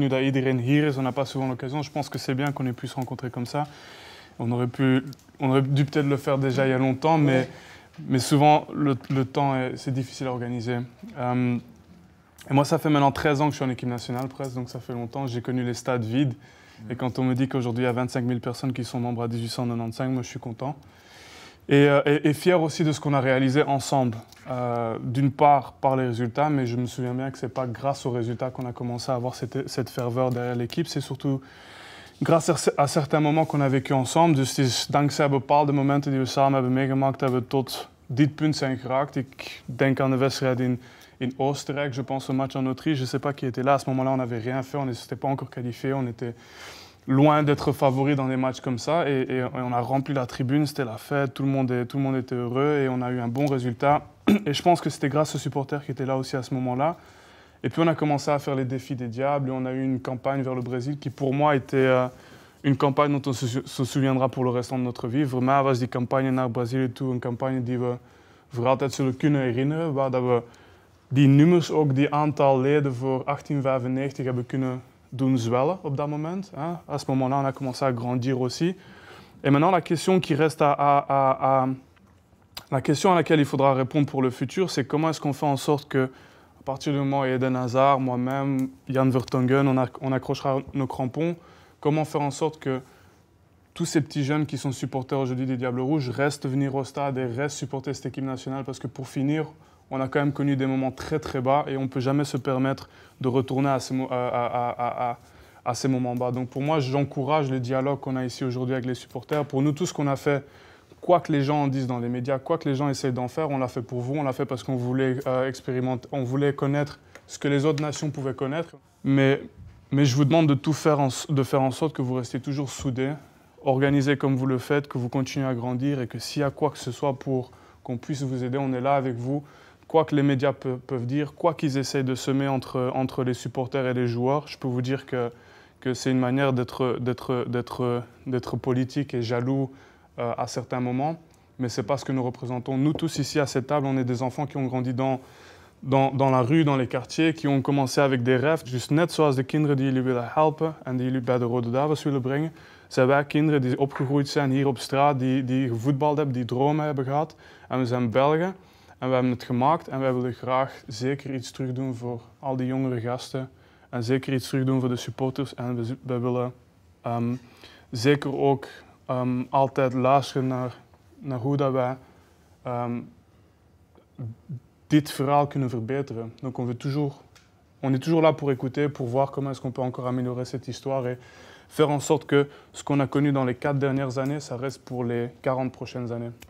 Nous on n'a pas souvent l'occasion. Je pense que c'est bien qu'on ait pu se rencontrer comme ça. On aurait, pu, on aurait dû peut-être le faire déjà il y a longtemps, mais, mais souvent le, temps, c'est difficile à organiser. Euh, et moi, ça fait maintenant 13 ans que je suis en équipe nationale presque, donc ça fait longtemps. J'ai connu les stades vides. Et quand on me dit qu'aujourd'hui, il y a 25 000 personnes qui sont membres à 1895, moi, je suis content. Euh, et, et, fier aussi de ce qu'on a réalisé ensemble. Euh, d'une part par les résultats, mais je me souviens bien que ce n'est pas grâce aux résultats qu'on a commencé à avoir cette, cette ferveur derrière l'équipe, c'est surtout grâce à, certains moments qu'on a vécu ensemble. Dus het is dankzij bepaalde momenten die we samen hebben meegemaakt dat we tot dit punt zijn geraakt. Ik denk aan de wedstrijd in, in Oostenrijk, je pense au match en Autriche, je ne sais pas qui était là. À ce moment-là, on n'avait rien fait, on n'était pas encore qualifié, on était loin d'être favori dans des matchs comme ça. Et, on a rempli la tribune, c'était la fête, tout le, monde tout le monde était heureux et on a eu un bon résultat. Et je pense que c'était grâce aux supporters qui étaient là aussi à ce moment-là. Et puis on a commencé à faire les défis des diables on a eu une campagne vers le Brésil qui pour moi était euh, une campagne dont on se, souviendra pour le restant de notre vie. Vraiment, was die campagne naar Brazilië tout, une campagne die we voor altijd zullen kunnen herinneren. Waar dat we die nummers, ook die aantal leden voor 1895 hebben kunnen d'Unzuela moment. À ce moment-là, on a commencé à grandir aussi. Et maintenant, la question qui reste à, la question à laquelle il faudra répondre pour le futur, c'est comment est-ce qu'on fait en sorte que, à partir du moment où Eden Hazard, moi-même, Jan Vertonghen, on, on, accrochera nos crampons, comment faire en sorte que tous ces petits jeunes qui sont supporters aujourd'hui des Diables Rouges restent venir au stade et restent supporter cette équipe nationale Parce que pour finir, on a quand même connu des moments très très bas et on ne peut jamais se permettre de retourner à ces, moments bas. Donc pour moi, j'encourage le dialogue qu'on a ici aujourd'hui avec les supporters. Pour nous, tout ce qu'on a fait, quoi que les gens en disent dans les médias, quoi que les gens essayent d'en faire, on l'a fait pour vous, on l'a fait parce qu'on voulait euh, expérimenter, on voulait connaître ce que les autres nations pouvaient connaître. Mais, je vous demande de tout faire en, de faire en sorte que vous restiez toujours soudés, organisés comme vous le faites, que vous continuez à grandir et que s'il y a quoi que ce soit pour qu'on puisse vous aider, on est là avec vous quoi que les médias peuvent dire, quoi qu'ils essayent de semer entre, entre les supporters et les joueurs, je peux vous dire que, que c'est une manière d'être politique et jaloux euh, à certains moments. Mais ce n'est pas ce que nous représentons. Nous tous ici à cette table, on est des enfants qui ont grandi dans, dans, dans la rue, dans les quartiers, qui ont commencé avec des rêves. Juste net zoals de kinderen die jullie willen helpen en die jullie bij de Rode vrai, willen brengen, zijn wij kinderen die opgegroeid zijn hier op straat, die, die gevoetbald hebben, die dromen hebben gehad. En we zijn Belgen. En we hebben het gemaakt en wij willen graag zeker iets terugdoen voor al die jongere gasten. En zeker iets terugdoen voor de supporters. En we, willen ehm, zeker ook ehm, altijd luisteren naar, naar hoe dat wij ehm, dit verhaal kunnen verbeteren. Donc on veut toujours, on est toujours là pour écouter, pour voir comment est-ce qu'on peut encore améliorer cette histoire et faire en sorte que ce qu'on a connu dans les quatre dernières années, ça reste pour les 40 prochaines années.